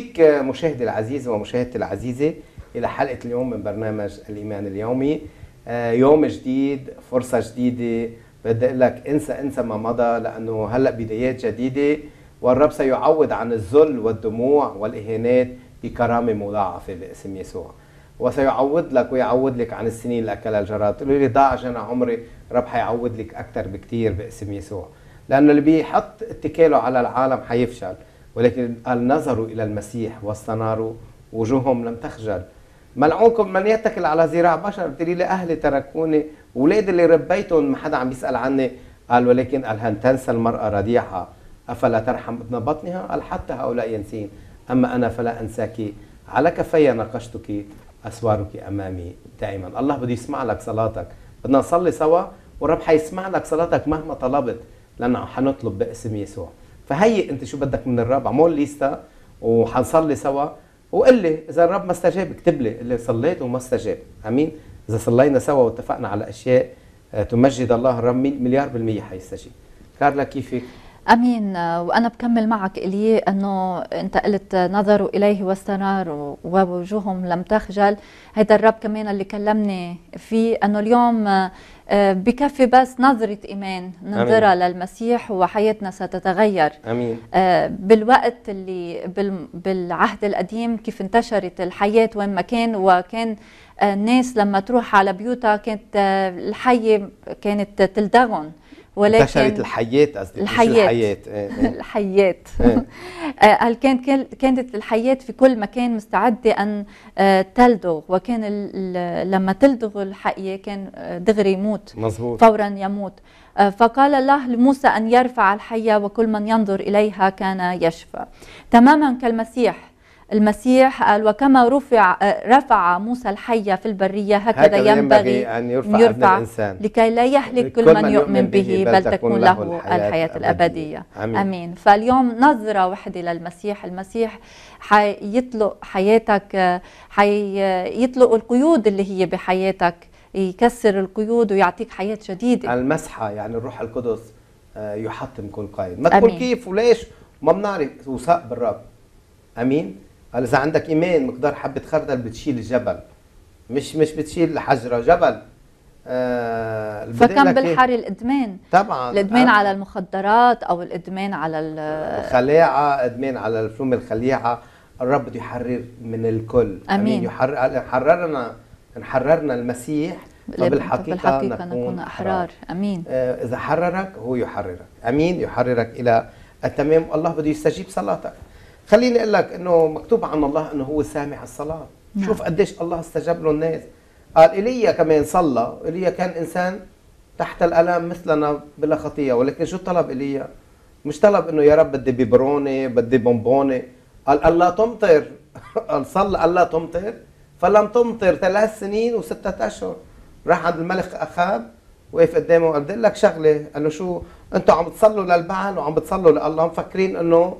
فيك مشاهدي العزيز ومشاهدتي العزيزة إلى حلقة اليوم من برنامج الإيمان اليومي آه، يوم جديد فرصة جديدة بدي أقول لك انسى انسى ما مضى لأنه هلأ بدايات جديدة والرب سيعوض عن الذل والدموع والإهانات بكرامة مضاعفة باسم يسوع وسيعوض لك ويعوض لك عن السنين اللي أكلها الجراد تقول لي ضاع جنى عمري رب حيعوض لك أكثر بكثير باسم يسوع لأنه اللي بيحط اتكاله على العالم حيفشل ولكن قال نظروا إلى المسيح واستناروا وجوههم لم تخجل ملعونكم من يتكل على ذراع بشر بتقولي لي أهلي تركوني أولادي اللي ربيتهم ما حدا عم يسأل عني قال ولكن قال هل تنسى المرأة رضيعها أفلا ترحم ابن بطنها قال حتى هؤلاء ينسين أما أنا فلا أنساك على كفي ناقشتك أسوارك أمامي دائما الله بده يسمع لك صلاتك بدنا نصلي سوا والرب حيسمع لك صلاتك مهما طلبت لأنه حنطلب باسم يسوع فهيئ انت شو بدك من الرب اعمل ليستا وحنصلي سوا وقل لي اذا الرب ما استجاب اكتب لي اللي صليت وما استجاب امين اذا صلينا سوا واتفقنا على اشياء آه، تمجد الله الرب مليار بالمية حيستجيب كارلا كيفك؟ امين آه، وانا بكمل معك الي انه انت قلت نظروا اليه واستناروا ووجوههم لم تخجل هذا الرب كمان اللي كلمني فيه انه اليوم آه، آه، بكفي بس نظرة إيمان ننظرها أمين. للمسيح وحياتنا ستتغير أمين. آه، بالوقت اللي بالعهد القديم كيف انتشرت الحياة وين ما كان وكان آه، الناس لما تروح على بيوتها كانت الحية كانت تلدغن ولكن انتشرت الحيات قصدي الحيات الحيات إيه، إيه. إيه. آه، هل كانت كانت الحيات في كل مكان مستعده ان آه، تلدغ وكان لما تلدغ الحقيقه كان آه، دغري يموت مزبوط. فورا يموت فقال الله لموسى ان يرفع الحيه وكل من ينظر اليها كان يشفى تماما كالمسيح المسيح قال وكما رفع رفع موسى الحية في البرية هكذا, هكذا ينبغي أن يرفع, يرفع الإنسان لكي لا يهلك كل من, يؤمن به بل تكون له الحياة, الأبدية أمين. أمين فاليوم نظرة وحدة للمسيح المسيح حيطلق حياتك حيطلق القيود اللي هي بحياتك يكسر القيود ويعطيك حياة جديدة المسحة يعني الروح القدس آه، يحطم كل قيد ما تقول كيف وليش ما بنعرف وثق بالرب أمين اذا عندك ايمان مقدار حبه خردل بتشيل الجبل مش مش بتشيل حجره جبل آه فكم إيه؟ بالحر الادمان طبعا الادمان آه. على المخدرات او الادمان على الخلاعه ادمان على الفلوم الخليعه الرب بده يحرر من الكل امين, أمين. يحرر حررنا حررنا المسيح فبالحقيقه بالحقيقة نكون, نكون احرار, امين آه، اذا حررك هو يحررك امين يحررك الى التمام الله بده يستجيب صلاتك خليني اقول لك انه مكتوب عن الله انه هو سامع الصلاه نعم. شوف قديش الله استجاب له الناس قال ايليا كمان صلى ايليا كان انسان تحت الالام مثلنا بلا خطيه ولكن شو طلب ايليا مش طلب انه يا رب بدي بيبروني بدي بونبوني قال الله تمطر قال صلى الله تمطر فلم تمطر ثلاث سنين وستة اشهر راح عند الملك اخاب وقف قدامه وقال بدي لك شغله انه شو انتم عم تصلوا للبعل وعم بتصلوا لله مفكرين انه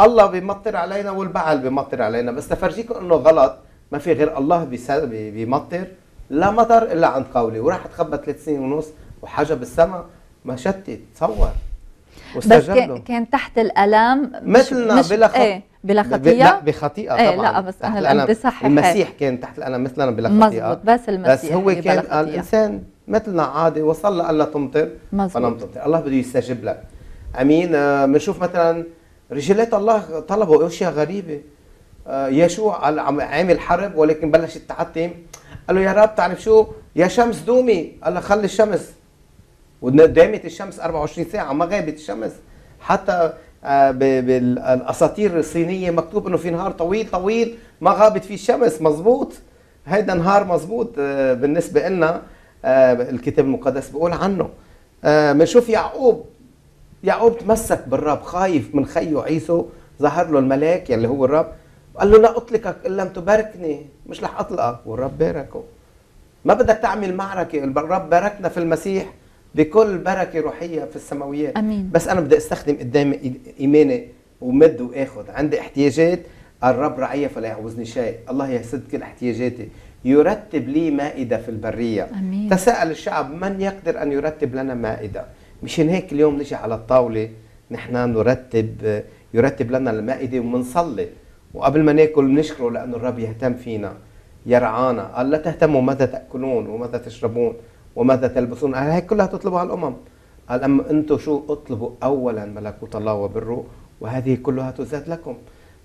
الله بيمطر علينا والبعل بيمطر علينا بس تفرجيكم انه غلط ما في غير الله بيمطر لا مطر الا عند قولي وراح تخبى ثلاث سنين ونص وحاجه بالسما ما شتت تصور بس كان, كان تحت الالم مثلنا مش بلا خط... ايه بلا خطيئه لا بخطيئه ايه طبعا لا بس انا بدي صحح المسيح كان تحت الالم مثلنا بلا خطيئه مزبوط بس المسيح بس هو كان الانسان مثلنا عادي وصل الله تمطر مزبوط فلم تمطر الله بده يستجب لك امين آه، بنشوف مثلا رجالات الله طلبوا اشياء غريبه آه، يشوع عامل حرب ولكن بلش التعتم قال له يا رب تعرف شو يا شمس دومي قال له خلي الشمس ودامت الشمس 24 ساعه ما غابت الشمس حتى آه، بالاساطير الصينيه مكتوب انه في نهار طويل طويل ما غابت فيه الشمس مزبوط هيدا نهار مزبوط آه، بالنسبه لنا الكتاب المقدس بيقول عنه بنشوف يعقوب يعقوب تمسك بالرب خايف من خيه عيسو ظهر له الملاك يلي هو الرب قال له لا اطلقك ان لم تباركني مش رح اطلقك والرب باركه ما بدك تعمل معركه الرب باركنا في المسيح بكل بركه روحيه في السماويات امين بس انا بدي استخدم قدام ايماني ومد واخذ عندي احتياجات الرب رعية فلا يعوزني شيء الله يسد كل احتياجاتي يرتب لي مائدة في البرية أمين. تساءل الشعب من يقدر أن يرتب لنا مائدة مشان هيك اليوم نجي على الطاولة نحن نرتب يرتب لنا المائدة ومنصلي وقبل ما ناكل بنشكره لأنه الرب يهتم فينا يرعانا قال لا تهتموا ماذا تأكلون وماذا تشربون وماذا تلبسون قال هيك كلها تطلبها الأمم قال أما أنتم شو اطلبوا أولا ملكوت الله وبره وهذه كلها تزاد لكم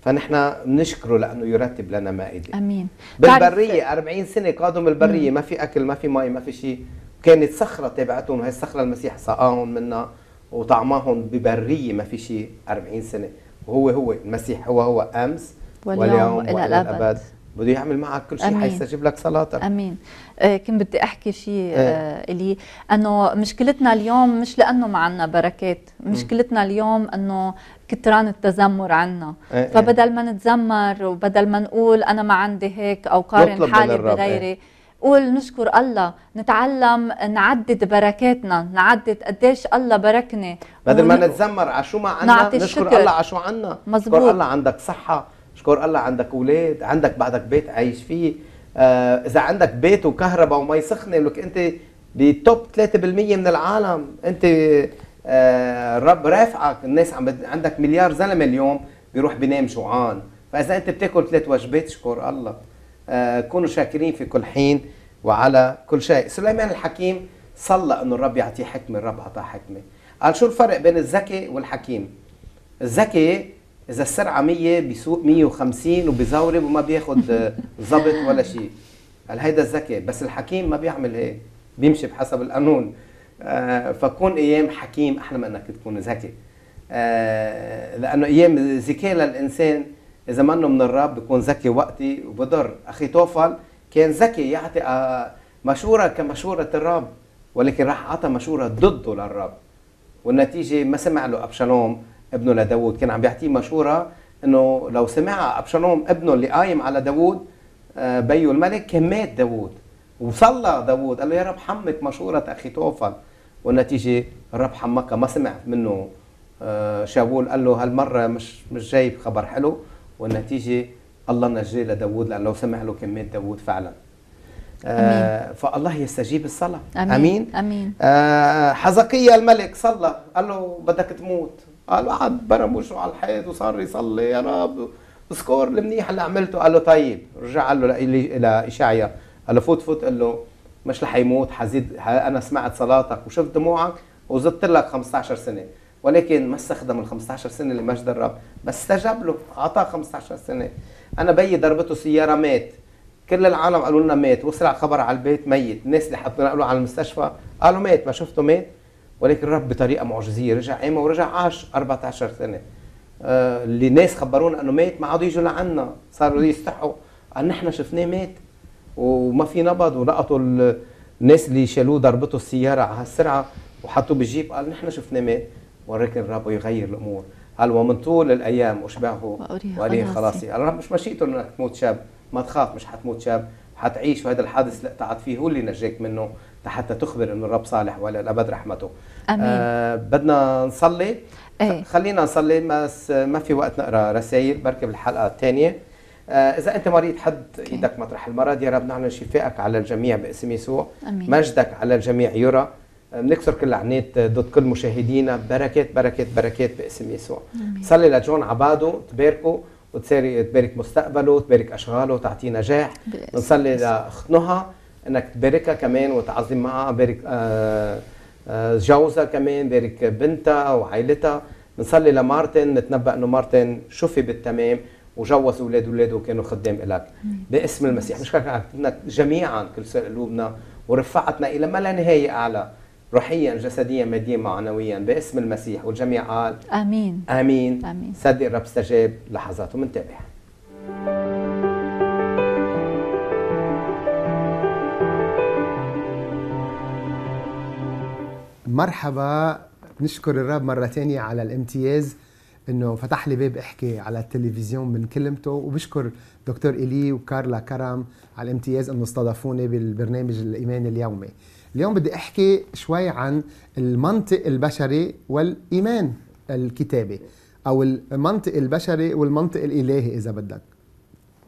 فنحن بنشكره لانه يرتب لنا مائده امين بالبريه 40 سنه قادم البريه ما في اكل ما في مي ما في شيء كانت صخره تابعتهم وهي الصخره المسيح سقاهم منها وطعماهم ببريه ما في شيء 40 سنه وهو هو المسيح هو هو امس واليوم, واليوم والى الابد بده يعمل معك كل شيء حيستجيب لك صلاتك امين آه كنت بدي احكي شيء آه, آه، الي انه مشكلتنا اليوم مش لانه ما عندنا بركات مشكلتنا اليوم انه كتران التذمر عنا إيه. فبدل ما نتذمر وبدل ما نقول انا ما عندي هيك او قارن حالي آه. بغيري قول نشكر الله نتعلم نعدد بركاتنا نعدد قديش الله بركني بدل ما نتذمر على آه، شو ما عندنا نشكر الشكر. الله على آه، شو عندنا مزبوط. شكر الله عندك صحة شكر الله عندك أولاد عندك بعدك بيت عايش فيه آه إذا عندك بيت وكهرباء ومي سخنة لك أنت بتوب 3% من العالم أنت آه رافعك الناس عم عندك مليار زلمة اليوم بيروح بينام جوعان فإذا أنت بتاكل ثلاث وجبات شكر الله آه، كونوا شاكرين في كل حين وعلى كل شيء سليمان الحكيم صلى انه الرب يعطيه حكمه الرب اعطاه حكمه قال شو الفرق بين الذكي والحكيم الذكي اذا السرعه 100 بيسوق 150 وبيزوري وما بياخذ ظبط آه، ولا شيء قال هيدا الذكي بس الحكيم ما بيعمل هيك بيمشي بحسب القانون آه، فكون ايام حكيم احلى من انك تكون ذكي لانه ايام ذكاء للانسان اذا منه من الرب بيكون ذكي وقتي وبضر اخي توفل كان ذكي يعطي آه، مشوره كمشوره الرب ولكن راح اعطى مشوره ضده للرب والنتيجه ما سمع له ابشالوم ابنه لداوود كان عم بيعطيه مشوره انه لو سمع ابشالوم ابنه اللي قايم على داوود آه، بيو الملك كان مات داوود وصلى داوود قال له يا رب حمك مشورة أخي توفل والنتيجة الرب حمكها ما سمع منه آه، شاول قال له هالمرة مش مش جايب خبر حلو والنتيجه الله نجاه لداوود لأنه لو سمح له كمية داود داوود فعلا آه فالله يستجيب الصلاة أمين أمين, أمين. آه حزقية الملك صلى قال له بدك تموت قال قعد برم وشه على الحيط وصار يصلي يا رب اذكر المنيح اللي عملته قال له طيب رجع قال له الى اشعيا قال له فوت فوت قال له مش رح يموت حزيد انا سمعت صلاتك وشفت دموعك وزدت لك 15 سنه ولكن ما استخدم ال 15 سنه اللي الرب بس استجاب له اعطاه 15 سنه انا بيي ضربته سياره مات كل العالم قالوا لنا مات وصل خبر على البيت ميت الناس اللي حطينا له على المستشفى قالوا مات ما شفته مات ولكن الرب بطريقه معجزيه رجع قام ورجع عاش 14 سنه آه اللي ناس خبرونا انه مات ما عادوا يجوا لعنا صاروا يستحوا قال نحن شفناه مات وما في نبض ولقطوا الناس اللي شالوه ضربته السياره على هالسرعه وحطوه بالجيب قال نحن شفناه مات وريك الرب يغير الامور قال ومن طول الايام اشبعه واريه خلاصي الرب مش مشيته انك تموت شاب ما تخاف مش حتموت شاب حتعيش وهذا الحادث اللي قطعت فيه هو اللي نجاك منه حتى تخبر انه الرب صالح ولا الابد رحمته امين آه بدنا نصلي ايه؟ خلينا نصلي بس ما في وقت نقرا رسائل بركي بالحلقه الثانيه آه اذا انت مريض حد ايدك مطرح المرض يا رب نعلن شفائك على الجميع باسم يسوع أمين. مجدك على الجميع يرى بنكسر كل عنات ضد كل مشاهدينا بركات بركات بركات باسم يسوع صلي لجون عبادو تباركه وتساري تبارك مستقبله وتبارك اشغاله وتعطيه نجاح بنصلي لاخت نهى انك تباركها كمان وتعظم معها بارك آه، آه، جوزها كمان بارك بنتها وعائلتها بنصلي لمارتن نتنبأ انه مارتن شفي بالتمام وجوز اولاد اولاده وكانوا خدام لك باسم المسيح مش جميعا كل سر قلوبنا ورفعتنا الى ما لا نهايه اعلى روحيا جسديا ماديا معنويا باسم المسيح والجميع قال امين امين, آمين. صدق الرب استجاب لحظات ومنتابع مرحبا بنشكر الرب مرة تانية على الامتياز انه فتح لي باب احكي على التلفزيون من كلمته وبشكر دكتور الي وكارلا كرم على الامتياز انه استضافوني بالبرنامج الايماني اليومي اليوم بدي احكي شوي عن المنطق البشري والايمان الكتابي او المنطق البشري والمنطق الالهي اذا بدك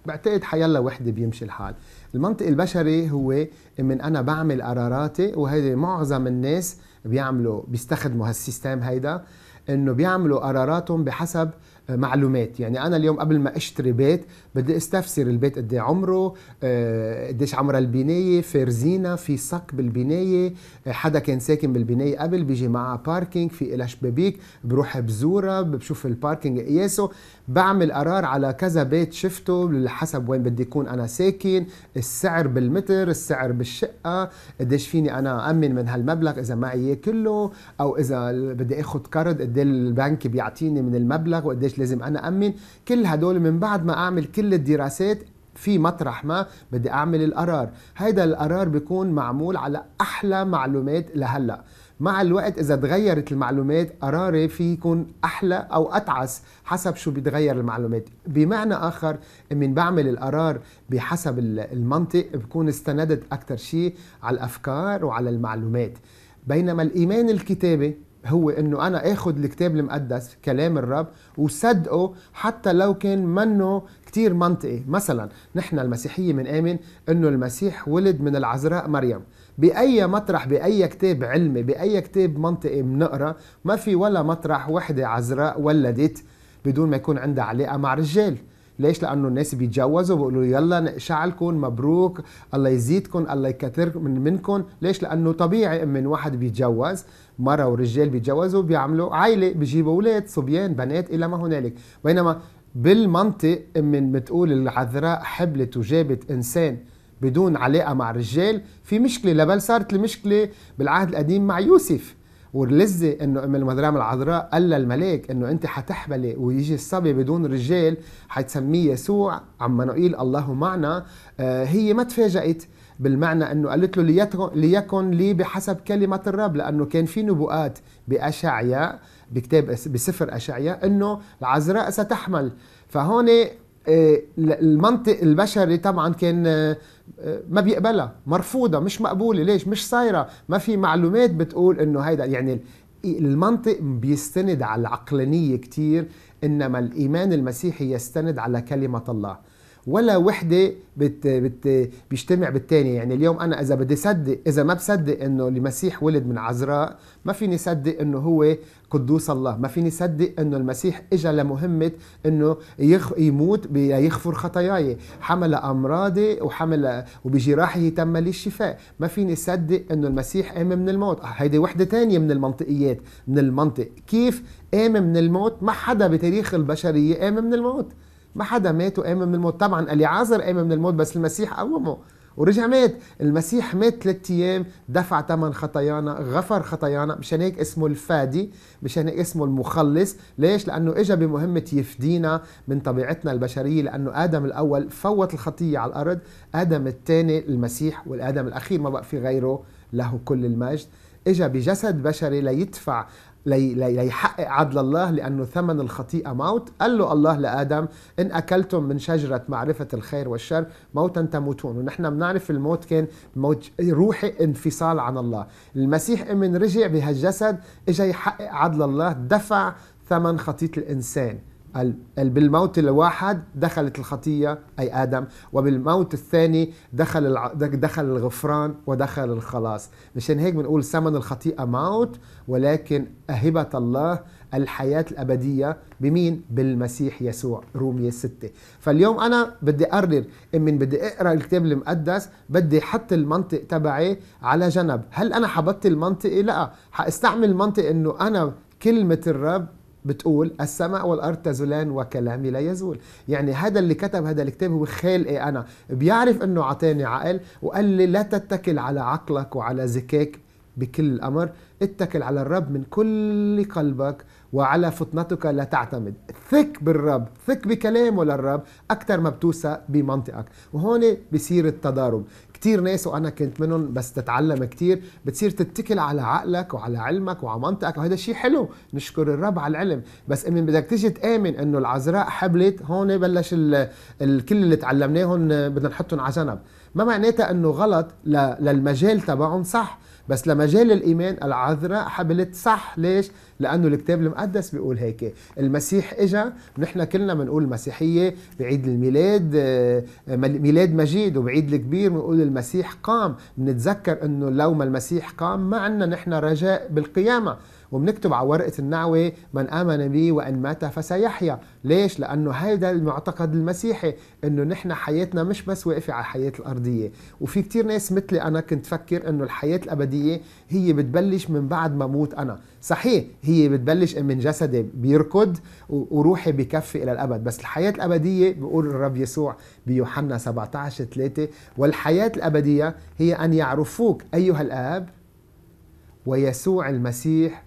بعتقد حيلا وحده بيمشي الحال المنطق البشري هو من انا بعمل قراراتي وهيدي معظم الناس بيعملوا بيستخدموا هالسيستم هيدا انه بيعملوا قراراتهم بحسب معلومات يعني انا اليوم قبل ما اشتري بيت بدي استفسر البيت قد إيه عمره آه، قديش عمرها البنايه فرزينا في صك بالبنايه آه، حدا كان ساكن بالبنايه قبل بيجي معها باركينج في لها شبابيك بروح بزورها بشوف الباركينج قياسه بعمل قرار على كذا بيت شفته حسب وين بدي يكون انا ساكن السعر بالمتر السعر بالشقه قديش فيني انا امن من هالمبلغ اذا معي اياه كله او اذا بدي اخذ كارد قد إيه البنك بيعطيني من المبلغ وقديش ليش لازم انا امن كل هدول من بعد ما اعمل كل الدراسات في مطرح ما بدي اعمل القرار هيدا القرار بيكون معمول على احلى معلومات لهلا مع الوقت اذا تغيرت المعلومات قراري في يكون احلى او اتعس حسب شو بيتغير المعلومات بمعنى اخر من بعمل القرار بحسب المنطق بكون استندت اكثر شيء على الافكار وعلى المعلومات بينما الايمان الكتابي هو انه انا اخذ الكتاب المقدس كلام الرب وصدقه حتى لو كان منه كتير منطقي مثلا نحن المسيحيه بنآمن انه المسيح ولد من العذراء مريم باي مطرح باي كتاب علمي باي كتاب منطقي بنقرا ما في ولا مطرح وحده عذراء ولدت بدون ما يكون عندها علاقه مع رجال ليش؟ لأنه الناس بيتجوزوا بيقولوا يلا شعلكم مبروك الله يزيدكم الله يكثر من منكم ليش؟ لأنه طبيعي من واحد بيتجوز مرة ورجال بيتجوزوا بيعملوا عائلة بيجيبوا أولاد صبيان بنات إلى ما هنالك بينما بالمنطق من بتقول العذراء حبلت وجابت إنسان بدون علاقة مع الرجال في مشكلة لبل صارت المشكلة بالعهد القديم مع يوسف واللذة انه ام المدرام العذراء قال للملاك انه انت حتحبلي ويجي الصبي بدون رجال حتسميه يسوع عما نقيل الله معنا آه، هي ما تفاجأت بالمعنى انه قالت له ليكن لي بحسب كلمه الرب لانه كان في نبوءات باشعياء بكتاب بسفر اشعياء انه العذراء ستحمل فهون آه، المنطق البشري طبعا كان آه، آه، ما بيقبلها مرفوضة مش مقبولة ليش مش صايرة ما في معلومات بتقول انه هيدا يعني إيه، المنطق بيستند على العقلانية كتير انما الايمان المسيحي يستند على كلمة الله ولا وحدة بت بت بيجتمع بالتانية يعني اليوم أنا إذا بدي صدق إذا ما بصدق إنه المسيح ولد من عذراء ما فيني صدق إنه هو قدوس الله ما فيني صدق انه المسيح اجى لمهمه انه يخ يموت ليغفر خطاياي حمل امراضي وحمل وبجراحه تم لي الشفاء ما فيني صدق انه المسيح قام من الموت آه، هيدي وحده تانية من المنطقيات من المنطق كيف قام من الموت ما حدا بتاريخ البشريه قام من الموت ما حدا مات وقام من الموت طبعا اليعازر قام من الموت بس المسيح قومه ورجع مات المسيح مات ثلاثة أيام دفع ثمن خطايانا غفر خطايانا مشان هيك اسمه الفادي مشان هيك اسمه المخلص ليش لأنه اجى بمهمة يفدينا من طبيعتنا البشرية لأنه آدم الأول فوت الخطية على الأرض آدم الثاني المسيح والآدم الأخير ما بقى في غيره له كل المجد اجى بجسد بشري ليدفع ليحقق عدل الله لأنه ثمن الخطيئة موت قال له الله لآدم إن أكلتم من شجرة معرفة الخير والشر موتا تموتون ونحن بنعرف الموت كان موت روحي انفصال عن الله المسيح من رجع بهالجسد إجا يحقق عدل الله دفع ثمن خطيئة الإنسان بالموت الواحد دخلت الخطية أي آدم وبالموت الثاني دخل دخل الغفران ودخل الخلاص مشان هيك بنقول ثمن الخطيئة موت ولكن أهبة الله الحياة الأبدية بمين؟ بالمسيح يسوع رومية ستة فاليوم أنا بدي أقرر من بدي أقرأ الكتاب المقدس بدي حط المنطق تبعي على جنب هل أنا حبطت المنطقة؟ لا حأستعمل منطق أنه أنا كلمة الرب بتقول السماء والارض تزولان وكلامي لا يزول يعني هذا اللي كتب هذا الكتاب هو خالقي انا بيعرف انه اعطاني عقل وقال لي لا تتكل على عقلك وعلى ذكائك بكل الامر اتكل على الرب من كل قلبك وعلى فطنتك لا تعتمد ثق بالرب ثق بكلامه للرب أكثر ما بتوسى بمنطقك وهون بصير التضارب كتير ناس وانا كنت منهم بس تتعلم كتير بتصير تتكل على عقلك وعلى علمك وعلى منطقك وهذا شيء حلو نشكر الرب على العلم بس من بدك تيجي تامن انه العذراء حبلت هون بلش الكل اللي تعلمناهم بدنا نحطهم على جنب ما معناتها انه غلط للمجال تبعهم صح بس لمجال الايمان العذراء حبلت صح ليش لانه الكتاب المقدس بيقول هيك المسيح اجا نحن كلنا بنقول المسيحيه بعيد الميلاد آه، ميلاد مجيد وبعيد الكبير بنقول المسيح قام بنتذكر انه لو ما المسيح قام ما عندنا نحن رجاء بالقيامه وبنكتب على ورقة النعوة من آمن بي وإن مات فسيحيا ليش؟ لأنه هيدا المعتقد المسيحي إنه نحن حياتنا مش بس واقفة على الحياة الأرضية وفي كتير ناس مثلي أنا كنت فكر إنه الحياة الأبدية هي بتبلش من بعد ما موت أنا صحيح هي بتبلش من جسدي بيركض وروحي بكفي الى الابد بس الحياه الابديه بيقول الرب يسوع بيوحنا 17 3 والحياه الابديه هي ان يعرفوك ايها الاب ويسوع المسيح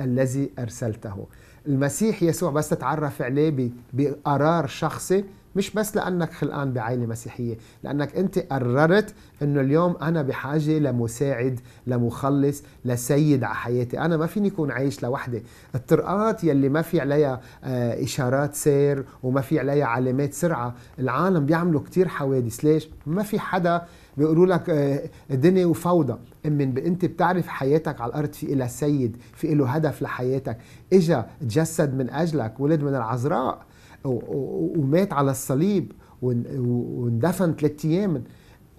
الذي ارسلته المسيح يسوع بس تتعرف عليه بقرار شخصي مش بس لانك خلقان بعائله مسيحيه لانك انت قررت انه اليوم انا بحاجه لمساعد لمخلص لسيد على حياتي انا ما فيني اكون عايش لوحدي الطرقات يلي ما في عليها آه، اشارات سير وما في عليها علامات سرعه العالم بيعملوا كتير حوادث ليش ما في حدا بيقولوا لك آه، دنيا وفوضى امن انت بتعرف حياتك على الارض في لها سيد في له هدف لحياتك اجا تجسد من اجلك ولد من العذراء ومات على الصليب واندفن ثلاث أيام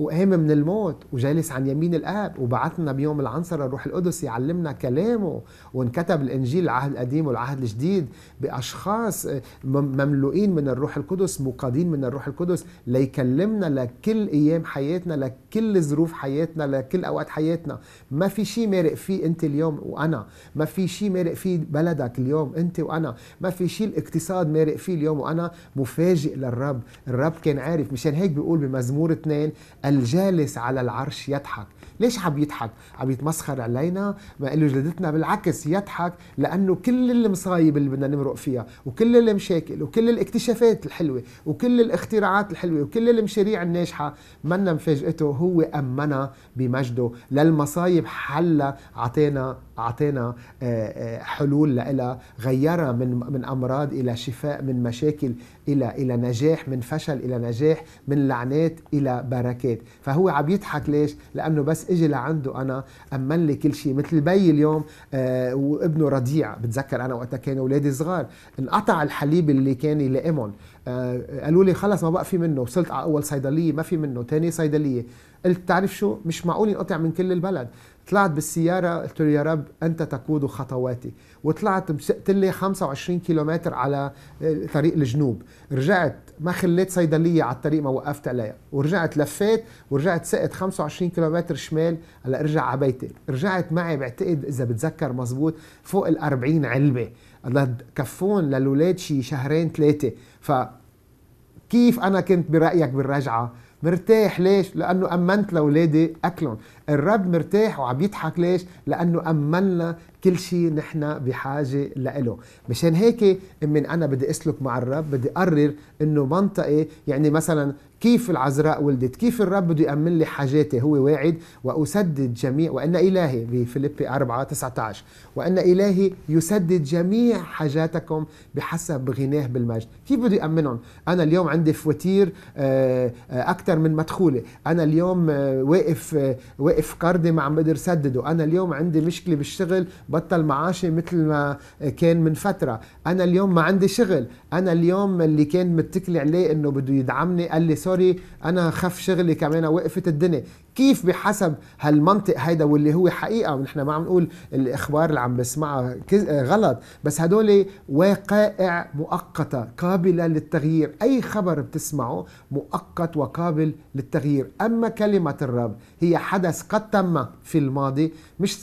وقام من الموت وجالس عن يمين الاب وبعثنا بيوم العنصر الروح القدس يعلمنا كلامه وانكتب الانجيل العهد القديم والعهد الجديد باشخاص آه، مملوئين من الروح القدس مقادين من الروح القدس ليكلمنا لكل ايام حياتنا لكل ظروف حياتنا لكل اوقات حياتنا ما في شيء مارق فيه انت اليوم وانا ما في شيء مارق فيه بلدك اليوم انت وانا ما في شيء الاقتصاد مارق فيه اليوم وانا مفاجئ للرب الرب كان عارف مشان هيك بيقول بمزمور اثنين الجالس على العرش يضحك ليش عم يضحك عم يتمسخر علينا ما قالوا جلدتنا بالعكس يضحك لانه كل المصايب اللي بدنا نمرق فيها وكل المشاكل وكل الاكتشافات الحلوه وكل الاختراعات الحلوه وكل المشاريع الناجحه منا مفاجاته هو امنا بمجده للمصايب حلا عطينا اعطينا آه، آه، حلول لها غيرها من من امراض الى شفاء من مشاكل الى الى نجاح من فشل الى نجاح من لعنات الى بركات فهو عم يضحك ليش لانه بس اجي لعنده انا امن لي كل شيء مثل بي اليوم آه، وابنه رضيع بتذكر انا وقتها كانوا اولادي صغار انقطع الحليب اللي كان يلاقمهم قالوا لي خلص ما بقى في منه وصلت على اول صيدليه ما في منه ثاني صيدليه قلت تعرف شو مش معقول ينقطع من كل البلد طلعت بالسيارة قلت له يا رب أنت تقود خطواتي وطلعت مسقت لي 25 كيلومتر على آه، طريق الجنوب رجعت ما خليت صيدلية على الطريق ما وقفت عليها ورجعت لفيت ورجعت سقت 25 كيلومتر شمال هلا ارجع على بيتي رجعت معي بعتقد إذا بتذكر مزبوط فوق ال 40 علبة كفون للولاد شي شهرين ثلاثة ف كيف أنا كنت برأيك بالرجعة مرتاح ليش؟ لأنه أمنت لأولادي أكلهم الرب مرتاح وعم يضحك ليش؟ لأنه أمنا كل شيء نحن بحاجة لإله مشان هيك من أنا بدي أسلك مع الرب بدي أقرر أنه منطقي يعني مثلا كيف العذراء ولدت كيف الرب بده يأمن لي حاجاتي هو واعد وأسدد جميع وأن إلهي بفيليب 4 19 وأن إلهي يسدد جميع حاجاتكم بحسب غناه بالمجد كيف بده يأمنهم أنا اليوم عندي فواتير آه، آه، أكثر من مدخولة أنا اليوم آه، واقف واقف قرضي ما عم بقدر سدده انا اليوم عندي مشكله بالشغل بطل معاشي مثل ما كان من فتره انا اليوم ما عندي شغل انا اليوم اللي كان متكلي عليه انه بده يدعمني قال لي سوري انا خف شغلي كمان وقفت الدنيا كيف بحسب هالمنطق هيدا واللي هو حقيقه ونحن ما عم نقول الاخبار اللي عم بسمعها غلط بس هدول وقائع مؤقته قابله للتغيير اي خبر بتسمعه مؤقت وقابل للتغيير اما كلمه الرب هي حدث قد تم في الماضي مش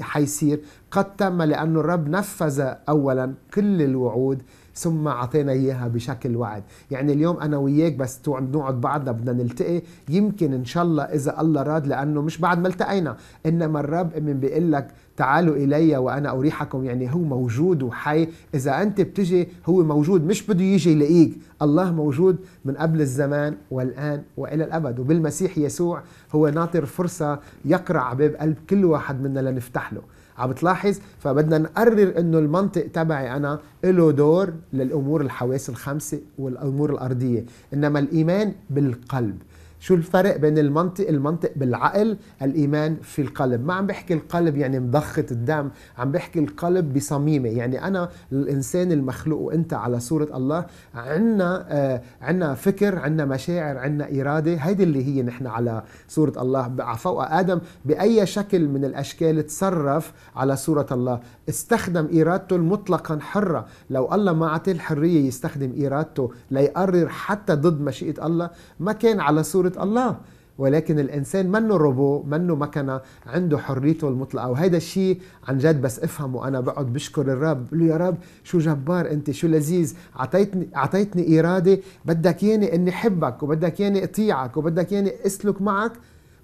حيصير قد تم لانه الرب نفذ اولا كل الوعود ثم اعطينا اياها بشكل وعد يعني اليوم انا وياك بس نقعد بعضنا بدنا نلتقي يمكن ان شاء الله اذا الله راد لانه مش بعد ما التقينا انما الرب من بيقول لك تعالوا الي وانا اريحكم يعني هو موجود وحي اذا انت بتجي هو موجود مش بده يجي يلاقيك الله موجود من قبل الزمان والان والى الابد وبالمسيح يسوع هو ناطر فرصه يقرع باب قلب كل واحد منا لنفتح له عم تلاحظ فبدنا نقرر انه المنطق تبعي انا له دور للامور الحواس الخمسه والامور الارضيه انما الايمان بالقلب شو الفرق بين المنطق المنطق بالعقل الايمان في القلب ما عم بحكي القلب يعني مضخه الدم عم بحكي القلب بصميمه يعني انا الانسان المخلوق وانت على صوره الله عندنا آه عندنا فكر عندنا مشاعر عندنا اراده هيدي اللي هي نحن على صوره الله فوق ادم باي شكل من الاشكال تصرف على صوره الله استخدم ارادته المطلقا حره لو الله ما اعطيه الحريه يستخدم ارادته ليقرر حتى ضد مشيئه الله ما كان على صوره الله ولكن الإنسان منه روبو منه مكنة عنده حريته المطلقة وهذا الشيء عن جد بس افهمه أنا بقعد بشكر الرب بقول يا رب شو جبار أنت شو لذيذ أعطيتني أعطيتني إرادة بدك ياني إني حبك وبدك ياني أطيعك وبدك ياني أسلك معك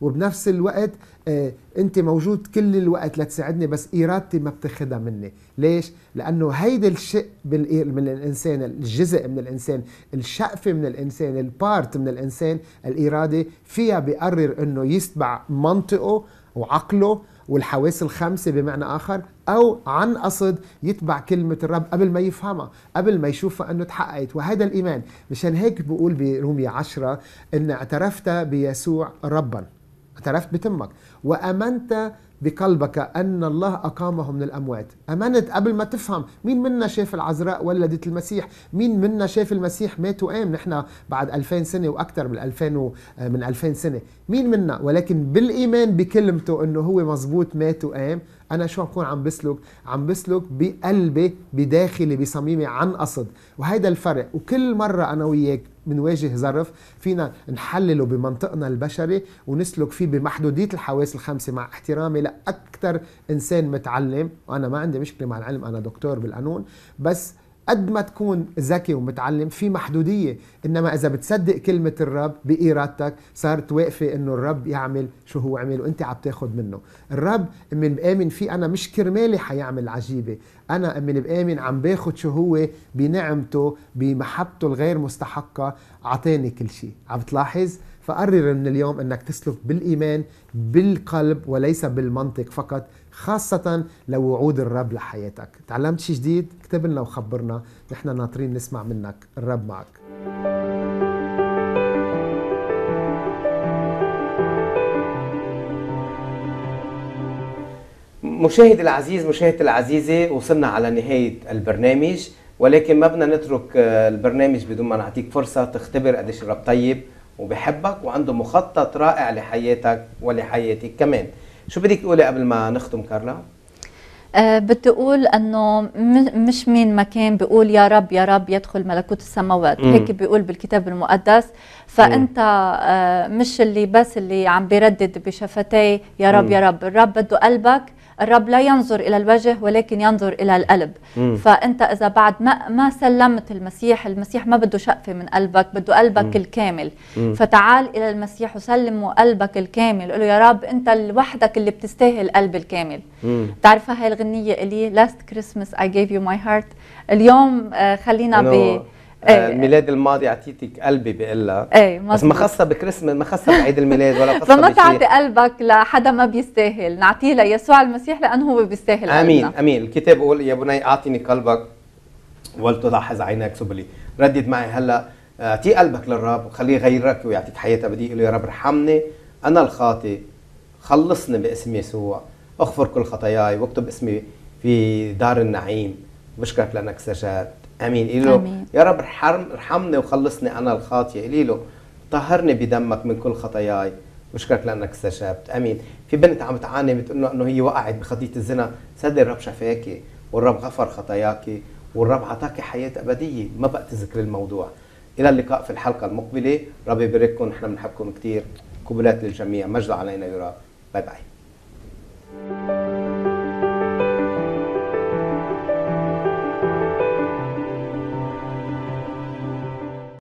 وبنفس الوقت آه، انت موجود كل الوقت لتساعدني بس ارادتي ما بتاخدها مني ليش لانه هيدا الشق من الانسان الجزء من الانسان الشقفه من الانسان البارت من الانسان الاراده فيها بيقرر انه يتبع منطقه وعقله والحواس الخمسة بمعنى آخر أو عن قصد يتبع كلمة الرب قبل ما يفهمها قبل ما يشوفها أنه تحققت وهذا الإيمان مشان هيك بقول برومية عشرة إن اعترفت بيسوع رباً اعترفت بتمك وامنت بقلبك ان الله اقامه من الاموات امنت قبل ما تفهم مين منا شاف العذراء ولدت المسيح مين منا شاف المسيح مات وقام نحن بعد 2000 سنه واكثر من 2000 و... من 2000 سنه مين منا ولكن بالايمان بكلمته انه هو مزبوط مات وقام انا شو عم بكون عم بسلك عم بسلك بقلبي بداخلي بصميمي عن قصد وهيدا الفرق وكل مره انا وياك بنواجه ظرف فينا نحلله بمنطقنا البشري ونسلك فيه بمحدودية الحواس الخمسة مع احترامي لأكثر إنسان متعلم وأنا ما عندي مشكلة مع العلم أنا دكتور بالقانون بس قد ما تكون ذكي ومتعلم في محدودية إنما إذا بتصدق كلمة الرب بإرادتك صارت واقفة إنه الرب يعمل شو هو عمل وأنت عم تاخد منه الرب من بآمن فيه أنا مش كرمالي حيعمل عجيبة أنا من بآمن عم باخد شو هو بنعمته بمحبته الغير مستحقة عطاني كل شيء عم تلاحظ فقرر من اليوم انك تسلك بالايمان بالقلب وليس بالمنطق فقط خاصة لو وعود الرب لحياتك تعلمت شي جديد اكتب لنا وخبرنا نحن ناطرين نسمع منك الرب معك مشاهد العزيز مشاهدة العزيزة وصلنا على نهاية البرنامج ولكن ما بدنا نترك آه، البرنامج بدون ما نعطيك فرصة تختبر قديش الرب طيب وبحبك وعنده مخطط رائع لحياتك ولحياتك كمان شو بدك تقولي قبل ما نختم كارلا؟ أه بدي اقول انه مش مين ما كان بيقول يا رب يا رب يدخل ملكوت السماوات مم. هيك بيقول بالكتاب المقدس فانت أه مش اللي بس اللي عم بيردد بشفتي يا رب مم. يا رب الرب بده قلبك الرب لا ينظر إلى الوجه ولكن ينظر إلى القلب مم. فأنت إذا بعد ما, ما سلمت المسيح المسيح ما بده شقفة من قلبك بده قلبك مم. الكامل مم. فتعال إلى المسيح وسلم قلبك الكامل قل له يا رب أنت لوحدك اللي بتستاهل قلب الكامل بتعرف هاي الغنية اللي لاست كريسمس اي جيف يو ماي هارت اليوم آه، خلينا ب أي آه، آه، الميلاد الماضي عطيتك قلبي بقول اي بس ما خاصه بكريسماس ما خاصه بعيد الميلاد ولا خاصه فما تعطي قلبك لحدا ما بيستاهل نعطيه ليسوع المسيح لانه هو بيستاهل امين قلبنا. امين الكتاب بيقول يا بني اعطيني قلبك ولتلاحظ عينك سبلي ردد معي هلا اعطي قلبك للرب وخليه يغيرك ويعطيك حياه ابديه له يا رب ارحمني انا الخاطئ خلصني باسم يسوع اغفر كل خطاياي واكتب اسمي في دار النعيم بشكرك لانك سجاد امين إلي له يا رب ارحم ارحمني وخلصني انا الخاطيه إلي له طهرني بدمك من كل خطاياي بشكرك لانك استجبت امين في بنت عم تعاني بتقول له انه هي وقعت بخطيه الزنا صدق الرب شفاكي والرب غفر خطاياك والرب عطاك حياه ابديه ما بقى تذكر الموضوع الى اللقاء في الحلقه المقبله ربي يبارككم نحن بنحبكم كثير قبلات للجميع مجد علينا رب باي باي